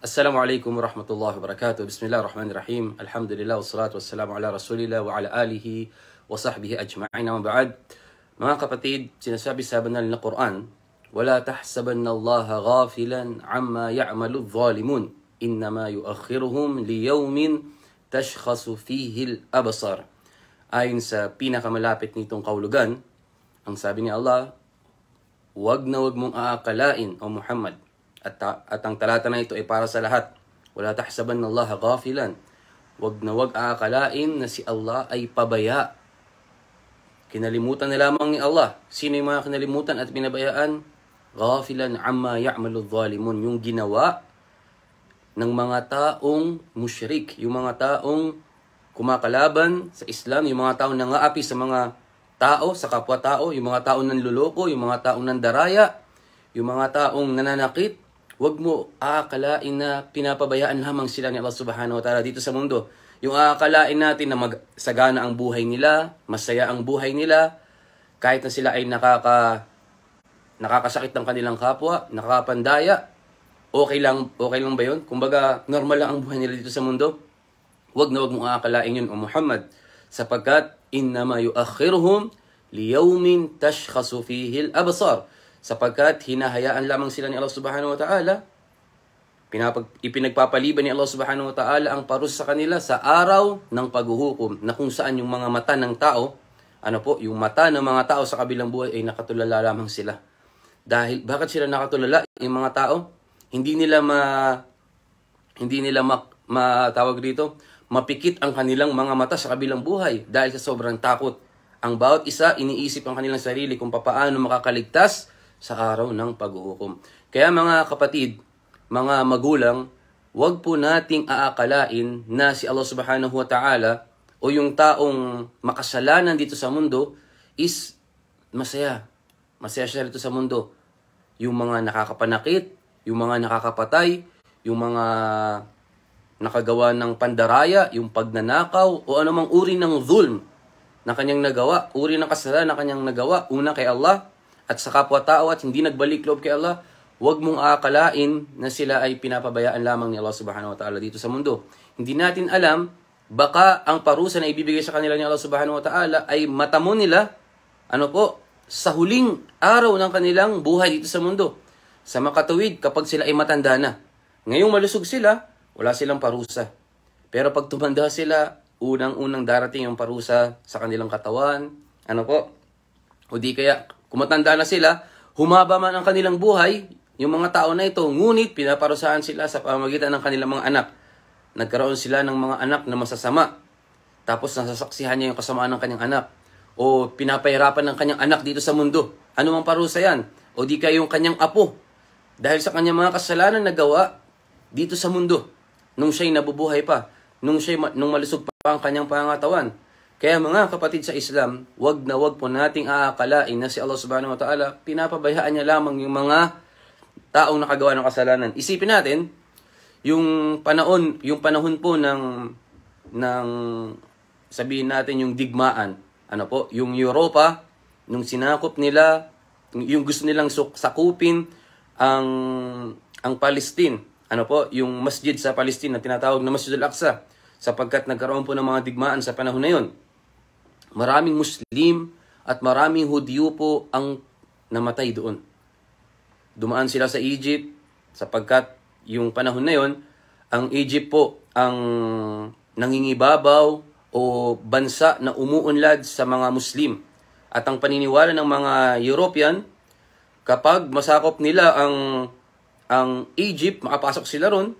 السلام عليكم ورحمة الله وبركاته بسم الله الرحمن الرحيم الحمد لله والصلاة والسلام على رسول الله وعلى آله وصحبه أجمعين ومن بعد ما sinasabi sa سابنا للقرآن وَلَا تَحْسَبَنَّ اللَّهَ غَافِلًا عَمَّا يَعْمَلُ الظَّالِمُونَ إِنَّمَا يُؤَخِّرُهُمْ لِيَوْمٍ تَشْخَصُ فِيهِ الأبصار أين سابينا كما nitong kaulugan, ang أن ni الله Huwag na huwag محمد At, ta- at ang talata na ito ay para sa lahat. Wala tahsaban ng Allah ghafilan. Wag na wag aakalain na si Allah ay pabaya. Kinalimutan na lamang ni Allah. Sino yung mga kinalimutan at binabayaan? Ghafilan amma ya'malu zalimun. Yung ginawa ng mga taong musyrik. Yung mga taong kumakalaban sa Islam. Yung mga taong nangaapi sa mga tao, sa kapwa-tao. Yung mga taong nanluloko. Yung mga taong nandaraya. Yung mga taong nananakit Huwag mo aakalain na pinapabayaan lamang sila ni Allah subhanahu wa ta'ala dito sa mundo. Yung aakalain natin na magsagana ang buhay nila, masaya ang buhay nila, kahit na sila ay nakaka nakakasakit ng kanilang kapwa, nakakapandaya, okay lang, okay lang ba yun? Kumbaga, normal lang ang buhay nila dito sa mundo. Huwag na huwag mong aakalain yun, O Muhammad, sapagkat innama yuakhiruhum liyawmin tashkhasu fihi al-absar sapagkat hinahayaan lamang sila ni Allah Subhanahu wa Ta'ala. Pinapag, ipinagpapaliban ni Allah Subhanahu wa Ta'ala ang parusa sa kanila sa araw ng paghuhukom na kung saan yung mga mata ng tao, ano po, yung mata ng mga tao sa kabilang buhay ay nakatulala lamang sila. Dahil bakit sila nakatulala yung mga tao? Hindi nila ma hindi nila ma, matawag dito, mapikit ang kanilang mga mata sa kabilang buhay dahil sa sobrang takot. Ang bawat isa iniisip ang kanilang sarili kung papaano makakaligtas sa araw ng paghuhukom. Kaya mga kapatid, mga magulang, huwag po nating aakalain na si Allah subhanahu wa ta'ala o yung taong makasalanan dito sa mundo is masaya. Masaya siya dito sa mundo. Yung mga nakakapanakit, yung mga nakakapatay, yung mga nakagawa ng pandaraya, yung pagnanakaw, o anumang uri ng zulm na kanyang nagawa, uri ng kasalanan na kanyang nagawa, una kay Allah, at sa kapwa-tao at hindi nagbalik loob kay Allah, huwag mong aakalain na sila ay pinapabayaan lamang ni Allah subhanahu wa ta'ala dito sa mundo. Hindi natin alam, baka ang parusa na ibibigay sa kanila ni Allah subhanahu wa ta'ala ay matamo nila, ano po, sa huling araw ng kanilang buhay dito sa mundo. Sa makatawid, kapag sila ay matanda na. Ngayong malusog sila, wala silang parusa. Pero pag tumanda sila, unang-unang darating yung parusa sa kanilang katawan, ano po, o di kaya kumatanda na sila, humaba man ang kanilang buhay, yung mga tao na ito, ngunit pinaparusahan sila sa pamagitan ng kanilang mga anak. Nagkaroon sila ng mga anak na masasama. Tapos nasasaksihan niya yung kasamaan ng kanyang anak. O pinapahirapan ng kanyang anak dito sa mundo. Ano mang parusa yan? O di kaya yung kanyang apo. Dahil sa kanyang mga kasalanan na gawa dito sa mundo. Nung siya'y nabubuhay pa. Nung, siya'y, nung malusog pa ang kanyang pangatawan. Kaya mga kapatid sa Islam, wag na wag po nating aakalain na si Allah subhanahu wa ta'ala, pinapabayaan niya lamang yung mga taong nakagawa ng kasalanan. Isipin natin, yung panahon, yung panahon po ng, ng sabihin natin yung digmaan, ano po, yung Europa, nung sinakop nila, yung gusto nilang sakupin ang ang Palestine, ano po, yung masjid sa Palestine na tinatawag na Masjid al-Aqsa sapagkat nagkaroon po ng mga digmaan sa panahon na yon. Maraming Muslim at maraming Hudyo po ang namatay doon. Dumaan sila sa Egypt sapagkat yung panahon na yon, ang Egypt po ang nangingibabaw o bansa na umuunlad sa mga Muslim. At ang paniniwala ng mga European, kapag masakop nila ang ang Egypt, makapasok sila ron,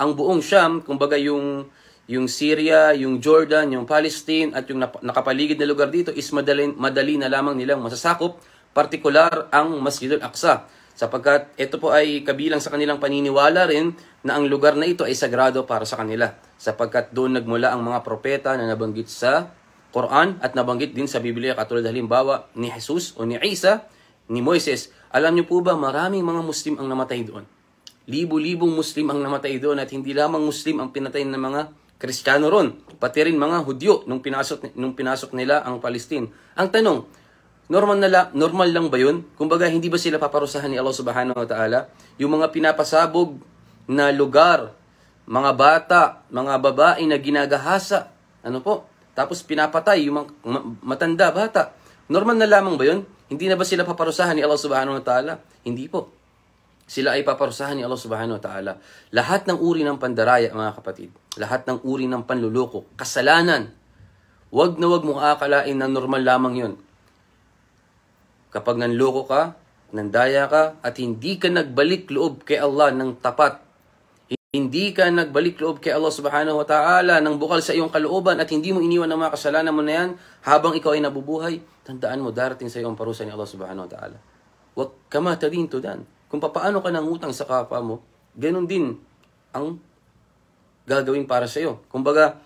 ang buong Sham, kumbaga yung yung Syria, yung Jordan, yung Palestine at yung nakapaligid na lugar dito is madali, madali na lamang nilang masasakop, partikular ang Masjid al-Aqsa. Sapagkat ito po ay kabilang sa kanilang paniniwala rin na ang lugar na ito ay sagrado para sa kanila. Sapagkat doon nagmula ang mga propeta na nabanggit sa Quran at nabanggit din sa Biblia katulad halimbawa ni Jesus o ni Isa, ni Moises. Alam niyo po ba maraming mga Muslim ang namatay doon? Libo-libong Muslim ang namatay doon at hindi lamang Muslim ang pinatay ng mga Kristiyano ron, pati rin mga Hudyo nung pinasok nung pinasok nila ang Palestine. Ang tanong, normal na normal lang ba 'yun? Kumbaga hindi ba sila paparusahan ni Allah Subhanahu wa Ta'ala? Yung mga pinapasabog na lugar, mga bata, mga babae na ginagahasa, ano po? Tapos pinapatay yung mga, matanda, bata. Normal na lamang ba 'yun? Hindi na ba sila paparusahan ni Allah Subhanahu wa Ta'ala? Hindi po sila ay paparusahan ni Allah Subhanahu wa Ta'ala. Lahat ng uri ng pandaraya, mga kapatid, lahat ng uri ng panluloko, kasalanan, wag na wag mong akalain na normal lamang yun. Kapag nanloko ka, nandaya ka, at hindi ka nagbalik loob kay Allah ng tapat, hindi ka nagbalik loob kay Allah subhanahu wa ta'ala ng bukal sa iyong kalooban at hindi mo iniwan ang mga kasalanan mo na yan habang ikaw ay nabubuhay, tandaan mo darating sa iyong parusa ni Allah subhanahu wa ta'ala. Huwag kama tadin to dan. Kung papaano ka nangutang sa kapwa mo, ganun din ang gagawin para sa'yo. Kumbaga,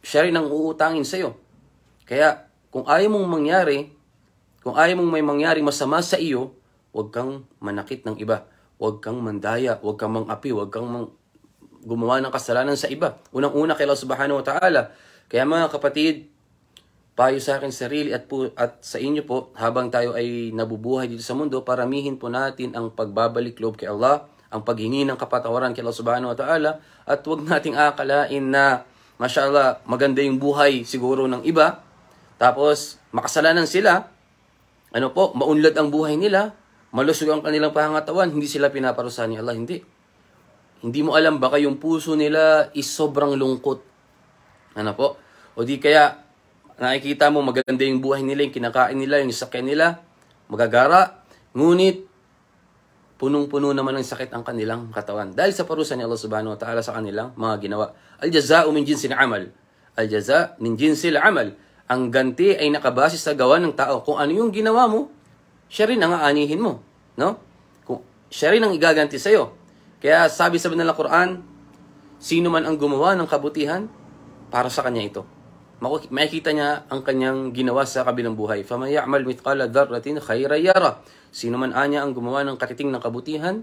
siya rin ang uutangin sa'yo. Kaya, kung ayaw mong mangyari, kung ayaw mong may mangyari masama sa iyo, huwag kang manakit ng iba. Huwag kang mandaya, huwag kang mangapi, huwag kang mang gumawa ng kasalanan sa iba. Unang-una kay Allah subhanahu wa ta'ala. Kaya mga kapatid, payo sa akin sarili at, po, at sa inyo po habang tayo ay nabubuhay dito sa mundo, paramihin po natin ang pagbabalik loob kay Allah, ang paghingi ng kapatawaran kay Allah subhanahu wa ta'ala at huwag nating akalain na mashallah maganda yung buhay siguro ng iba tapos makasalanan sila ano po, maunlad ang buhay nila, malusog ang kanilang pangangatawan, hindi sila pinaparusahan ni Allah, hindi. Hindi mo alam baka yung puso nila is sobrang lungkot. Ano po? O di kaya nakikita mo maganda yung buhay nila, yung kinakain nila, yung sakyan nila, magagara. Ngunit, punong-puno naman ng sakit ang kanilang katawan. Dahil sa parusa ni Allah subhanahu wa ta'ala sa kanilang mga ginawa. Al-jaza'u min jinsil amal. Al-jaza' min jinsil amal. Ang ganti ay nakabasis sa gawa ng tao. Kung ano yung ginawa mo, siya rin ang aanihin mo. No? Kung, siya rin ang igaganti sa'yo. Kaya sabi sa banal na Quran, sino man ang gumawa ng kabutihan, para sa kanya ito makikita niya ang kanyang ginawa sa kabilang buhay. فَمَيَعْمَلْ مِثْقَالَ ذَرَّةٍ خَيْرَ يَرَى Sino man anya ang gumawa ng katiting ng kabutihan,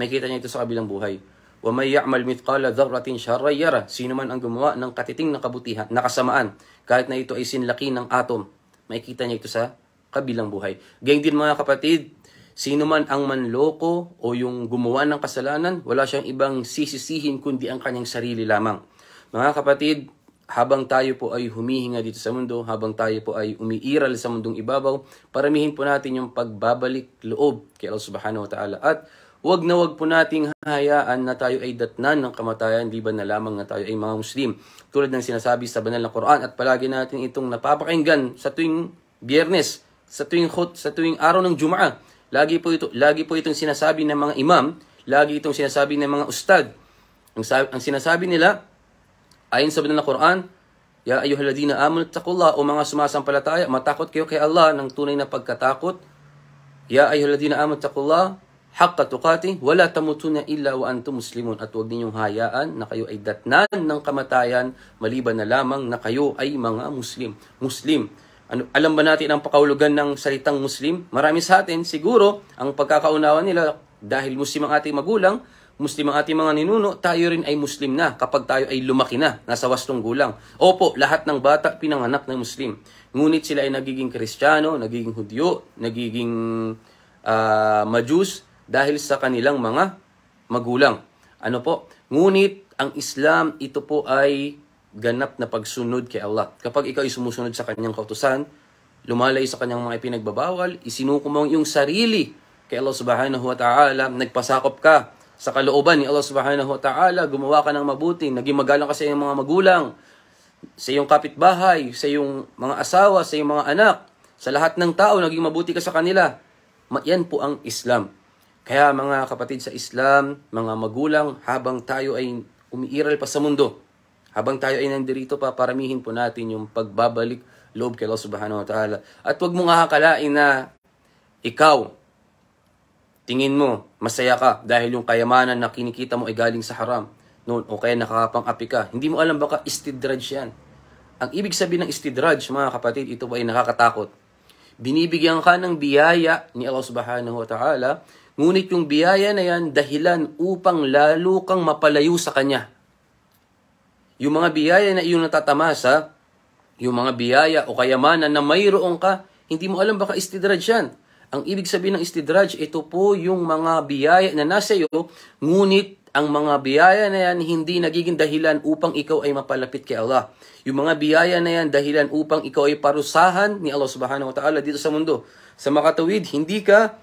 makikita niya ito sa kabilang buhay. وَمَنْ يَعْمَلْ مِثْقَالَ ذَرَّةٍ شَرًّا يَرَى Sino man ang gumawa ng katiting ng kabutihan, na kasamaan, kahit na ito ay sinlaki ng atom, makikita niya ito sa kabilang buhay. Gayun din mga kapatid, sino man ang manloko o yung gumawa ng kasalanan, wala siyang ibang sisisihin kundi ang kanyang sarili lamang. Mga kapatid, habang tayo po ay humihinga dito sa mundo, habang tayo po ay umiiral sa mundong ibabaw, paramihin po natin yung pagbabalik loob kay Allah Subhanahu wa Ta'ala. At wag na wag po nating hayaan na tayo ay datnan ng kamatayan, liban na lamang na tayo ay mga Muslim. Tulad ng sinasabi sa banal na Quran at palagi natin itong napapakinggan sa tuwing biyernes, sa tuwing khut, sa tuwing araw ng Jumaa. Lagi po, ito, lagi po itong sinasabi ng mga imam, lagi itong sinasabi ng mga ustad. Ang, ang sinasabi nila, Ayon sa banal na Quran, Ya ayyuhalladhina amanu taqullah o mga sumasampalataya, matakot kayo kay Allah ng tunay na pagkatakot. Ya ayyuhalladhina amanu taqullah haqqa tuqati wala tamutuna illa wa antum muslimun at huwag ninyong hayaan na kayo ay datnan ng kamatayan maliban na lamang na kayo ay mga muslim. Muslim. Ano, alam ba natin ang pakahulugan ng salitang muslim? Marami sa atin siguro ang pagkakaunawa nila dahil muslim ang ating magulang Muslim ang ating mga ninuno, tayo rin ay Muslim na kapag tayo ay lumaki na, nasa wastong gulang. Opo, lahat ng bata pinanganak na Muslim. Ngunit sila ay nagiging Kristiyano, nagiging Hudyo, nagiging uh, Majus dahil sa kanilang mga magulang. Ano po? Ngunit ang Islam, ito po ay ganap na pagsunod kay Allah. Kapag ikaw ay sumusunod sa kanyang kautusan, lumalay sa kanyang mga ipinagbabawal, isinuko mo ang iyong sarili kay Allah subhanahu wa ta'ala, nagpasakop ka sa kalooban ni Allah Subhanahu wa Ta'ala, gumawa ka ng mabuti, naging magalang ka sa iyong mga magulang, sa iyong kapitbahay, sa iyong mga asawa, sa iyong mga anak, sa lahat ng tao, naging mabuti ka sa kanila. Yan po ang Islam. Kaya mga kapatid sa Islam, mga magulang, habang tayo ay umiiral pa sa mundo, habang tayo ay nandirito pa, paramihin po natin yung pagbabalik loob kay Allah Subhanahu wa Ta'ala. At huwag mong akakalain na ikaw Tingin mo, masaya ka dahil yung kayamanan na kinikita mo ay galing sa haram. Noon, o kaya nakakapang-api ka. Hindi mo alam baka istidraj yan. Ang ibig sabihin ng istidraj, mga kapatid, ito ba ay nakakatakot? Binibigyan ka ng biyaya ni Allah subhanahu wa ta'ala, ngunit yung biyaya na yan, dahilan upang lalo kang mapalayo sa Kanya. Yung mga biyaya na iyong natatamasa, yung mga biyaya o kayamanan na mayroon ka, hindi mo alam baka istidraj yan. Ang ibig sabihin ng istidraj, ito po yung mga biyaya na nasa iyo, ngunit ang mga biyaya na yan hindi nagiging dahilan upang ikaw ay mapalapit kay Allah. Yung mga biyaya na yan dahilan upang ikaw ay parusahan ni Allah subhanahu wa ta'ala dito sa mundo. Sa makatawid, hindi ka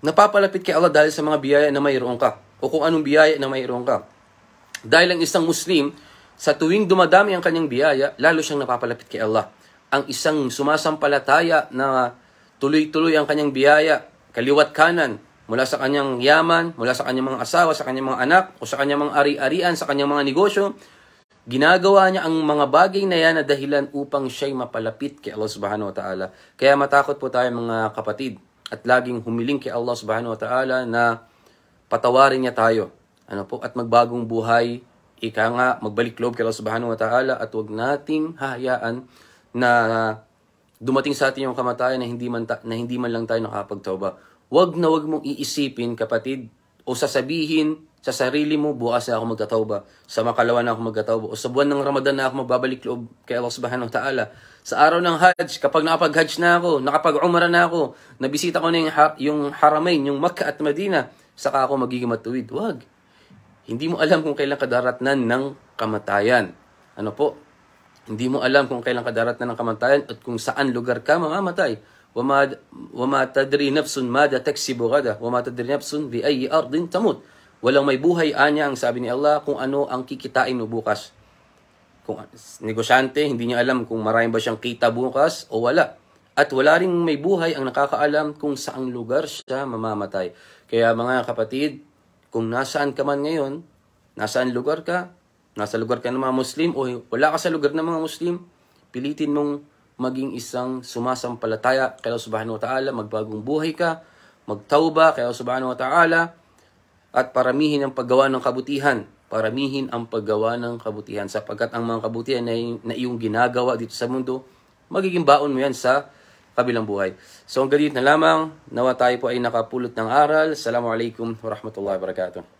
napapalapit kay Allah dahil sa mga biyaya na mayroon ka o kung anong biyaya na mayroon ka. Dahil ang isang Muslim, sa tuwing dumadami ang kanyang biyaya, lalo siyang napapalapit kay Allah. Ang isang sumasampalataya na Tuloy-tuloy ang kanyang biyaya, kaliwat kanan, mula sa kanyang yaman, mula sa kanyang mga asawa, sa kanyang mga anak, o sa kanyang mga ari-arian, sa kanyang mga negosyo, Ginagawa niya ang mga bagay na yan na dahilan upang siya'y mapalapit kay Allah subhanahu wa ta'ala. Kaya matakot po tayo mga kapatid at laging humiling kay Allah subhanahu wa ta'ala na patawarin niya tayo. Ano po? At magbagong buhay, ika nga, magbalik loob kay Allah subhanahu wa ta'ala at huwag nating hahayaan na dumating sa atin yung kamatayan na hindi man, ta- na hindi man lang tayo nakapagtoba. wag na wag mong iisipin, kapatid, o sasabihin sa sarili mo, bukas na ako magtatawba, sa makalawa na ako magtatawba, o sa buwan ng Ramadan na ako magbabalik loob kay Allah subhanahu wa ta'ala. Sa araw ng Hajj, kapag nakapag-Hajj na ako, nakapag-Umara na ako, nabisita ko na yung, ha- yung Haramain, yung Makkah at Medina, saka ako magiging matuwid. Wag. Hindi mo alam kung kailan kadaratnan ng kamatayan. Ano po? Hindi mo alam kung kailan kadarat na ng kamatayan at kung saan lugar ka mamamatay. وَمَا تَدْرِي نَفْسٌ مَاذَا تَكْسِبُ غَدَا tadri nafsun bi بِأَيِّ ardin tamut. Walang may buhay anya ang sabi ni Allah kung ano ang kikitain mo bukas. Kung negosyante, hindi niya alam kung marami ba siyang kita bukas o wala. At wala rin may buhay ang nakakaalam kung saang lugar siya mamamatay. Kaya mga kapatid, kung nasaan ka man ngayon, nasaan lugar ka, nasa lugar ka ng mga Muslim o wala ka sa lugar ng mga Muslim, pilitin mong maging isang sumasampalataya kay Allah Subhanahu wa Ta'ala, magbagong buhay ka, magtauba kay Allah Subhanahu wa Ta'ala, at paramihin ang paggawa ng kabutihan. Paramihin ang paggawa ng kabutihan sapagkat ang mga kabutihan na, na iyong ginagawa dito sa mundo, magiging baon mo yan sa kabilang buhay. So ang ganito na lamang, nawa tayo po ay nakapulot ng aral. Assalamualaikum warahmatullahi wabarakatuh.